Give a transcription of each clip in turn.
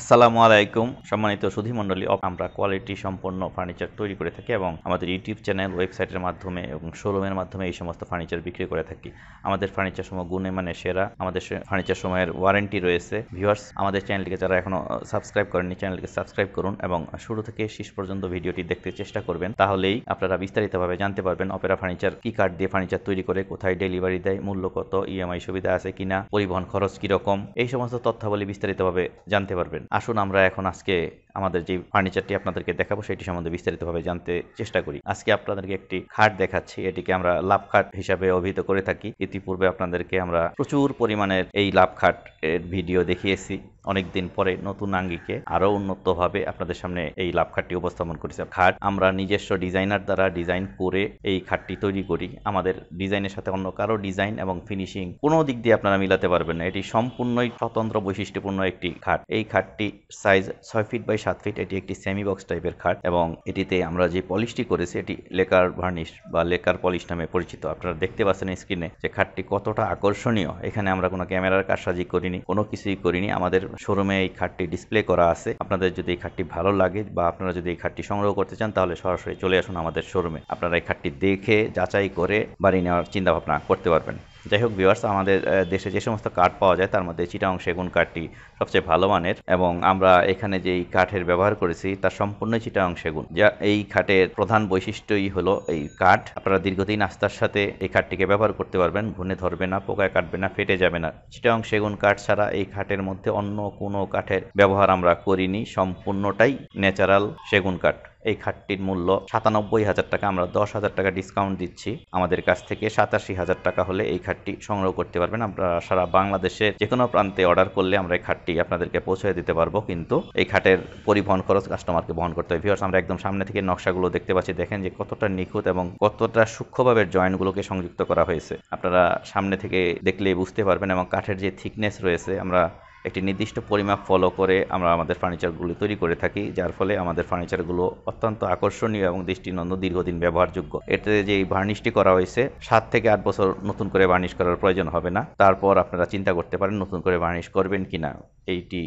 আসসালামু আলাইকুম সম্মানিত সুধীমণ্ডলী আমরা কোয়ালিটি সম্পন্ন ফার্নিচার তৈরি করে থাকি এবং আমাদের ইউটিউব চ্যানেল ওয়েবসাইটের মাধ্যমে এবং শোরুমের মাধ্যমে এই সমস্ত ফার্নিচার বিক্রি করে থাকি আমাদের ফার্নিচার সময় গুণে মানে সেরা আমাদের ফার্নিচার সময়ের ওয়ারেন্টি রয়েছে ভিউয়ার্স আমাদের চ্যানেলটিকে যারা এখনও সাবস্ক্রাইব করেননি চ্যানেলকে সাবস্ক্রাইব করুন এবং শুরু থেকে শেষ পর্যন্ত ভিডিওটি দেখতে চেষ্টা করবেন তাহলেই আপনারা বিস্তারিতভাবে জানতে পারবেন অপেরা ফার্নিচার কি কার্ড দিয়ে ফার্নিচার তৈরি করে কোথায় ডেলিভারি দেয় মূল্য কত ইএমআই e সুবিধা আছে কিনা পরিবহন খরচ কীরকম এই সমস্ত তথ্যাবলী বিস্তারিতভাবে জানতে পারবেন আসুন আমরা এখন আজকে আমাদের যে ফার্নিচারটি আপনাদেরকে দেখাবো সেটি সম্বন্ধে বিস্তারিতভাবে জানতে চেষ্টা করি আজকে আপনাদেরকে একটি খাট দেখাচ্ছি এটিকে আমরা লাভ খাট হিসাবে অভিহিত করে থাকি ইতিপূর্বে আপনাদেরকে আমরা প্রচুর পরিমাণের এই লাভ খাট এর ভিডিও দেখিয়েছি অনেকদিন পরে নতুন আঙ্গিকে আরও উন্নতভাবে আপনাদের সামনে এই লাভ খাটটি উপস্থাপন করেছে খাট আমরা নিজস্ব ডিজাইনার দ্বারা ডিজাইন করে এই খাটটি তৈরি করি আমাদের ডিজাইনের সাথে অন্য কারো ডিজাইন এবং ফিনিশিং কোনো দিক দিয়ে আপনারা মিলাতে পারবেন না এটি সম্পূর্ণই স্বতন্ত্র বৈশিষ্ট্যপূর্ণ একটি খাট এই খাটটি সাইজ ছয় ফিট বাই সাত ফিট এটি একটি সেমি বক্স টাইপের খাট এবং এটিতে আমরা যে পলিশটি করেছি এটি লেকার ভার্নিশ বা লেকার পলিশ নামে পরিচিত আপনারা দেখতে পাচ্ছেন স্ক্রিনে যে খাটটি কতটা আকর্ষণীয় এখানে আমরা কোনো ক্যামেরার কারসাজি করিনি কোনো কিছুই করিনি আমাদের শোরুমে এই খাটটি ডিসপ্লে করা আছে আপনাদের যদি এই খাটটি ভালো লাগে বা আপনারা যদি এই খাটটি সংগ্রহ করতে চান তাহলে সরাসরি চলে আসুন আমাদের শোরুমে আপনারা এই খাটটি দেখে যাচাই করে বাড়ি নেওয়ার চিন্তা ভাবনা করতে পারবেন যাই হোক ভিওয়ার্স আমাদের দেশে যে সমস্ত কাঠ পাওয়া যায় তার মধ্যে চিটাং সেগুন কাঠটি সবচেয়ে ভালো মানের এবং আমরা এখানে যেই কাঠের ব্যবহার করেছি তার সম্পূর্ণ চিটাং সেগুন যা এই কাঠের প্রধান বৈশিষ্ট্যই হলো এই কাঠ আপনারা দীর্ঘদিন আস্তার সাথে এই কাঠটিকে ব্যবহার করতে পারবেন ঘুনে ধরবে না পোকায় কাটবে না ফেটে যাবে না চিটাং সেগুন কাঠ ছাড়া এই কাঠের মধ্যে অন্য কোনো কাঠের ব্যবহার আমরা করিনি সম্পূর্ণটাই ন্যাচারাল সেগুন কাঠ এই খাটটির মূল্য সাতানব্বই হাজার টাকা আমরা দশ হাজার টাকা ডিসকাউন্ট দিচ্ছি আমাদের কাছ থেকে সাতাশি হাজার টাকা হলে এই খাটটি সংগ্রহ করতে পারবেন আপনারা সারা বাংলাদেশে যে কোনো প্রান্তে অর্ডার করলে আমরা এই খাটটি আপনাদেরকে পৌঁছে দিতে পারবো কিন্তু এই খাটের পরিবহন খরচ কাস্টমারকে বহন করতে হবে ভিউয়ার্স আমরা একদম সামনে থেকে নকশাগুলো দেখতে পাচ্ছি দেখেন যে কতটা নিখুঁত এবং কতটা সূক্ষ্মভাবে জয়েন্টগুলোকে সংযুক্ত করা হয়েছে আপনারা সামনে থেকে দেখলেই বুঝতে পারবেন এবং কাঠের যে থিকনেস রয়েছে আমরা একটি নির্দিষ্ট পরিমাপ ফলো করে আমরা আমাদের ফার্নিচারগুলো তৈরি করে থাকি যার ফলে আমাদের ফার্নিচারগুলো অত্যন্ত আকর্ষণীয় এবং দৃষ্টিনন্দন দীর্ঘদিন ব্যবহারযোগ্য এতে যে ভার্নিশটি করা হয়েছে সাত থেকে আট বছর নতুন করে ভার্নিশ করার প্রয়োজন হবে না তারপর আপনারা চিন্তা করতে পারেন নতুন করে ভার্নিশ করবেন কিনা এইটি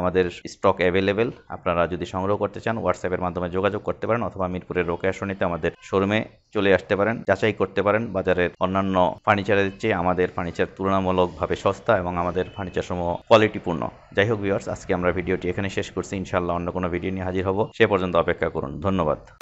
আমাদের স্টক অ্যাভেলেবেল আপনারা যদি সংগ্রহ করতে চান হোয়াটসঅ্যাপের মাধ্যমে যোগাযোগ করতে পারেন অথবা মিরপুরের রোকেয়াশনিতে আমাদের শোরুমে চলে আসতে পারেন যাচাই করতে পারেন বাজারের অন্যান্য ফার্নিচারের চেয়ে আমাদের ফার্নিচার তুলনামূলকভাবে সস্তা এবং আমাদের ফার্নিচার সমূহ কোয়ালিটিপূর্ণ যাই হোক ভিওর্স আজকে আমরা ভিডিওটি এখানে শেষ করছি ইনশাল্লাহ অন্য কোনো ভিডিও নিয়ে হাজির হব সে পর্যন্ত অপেক্ষা করুন ধন্যবাদ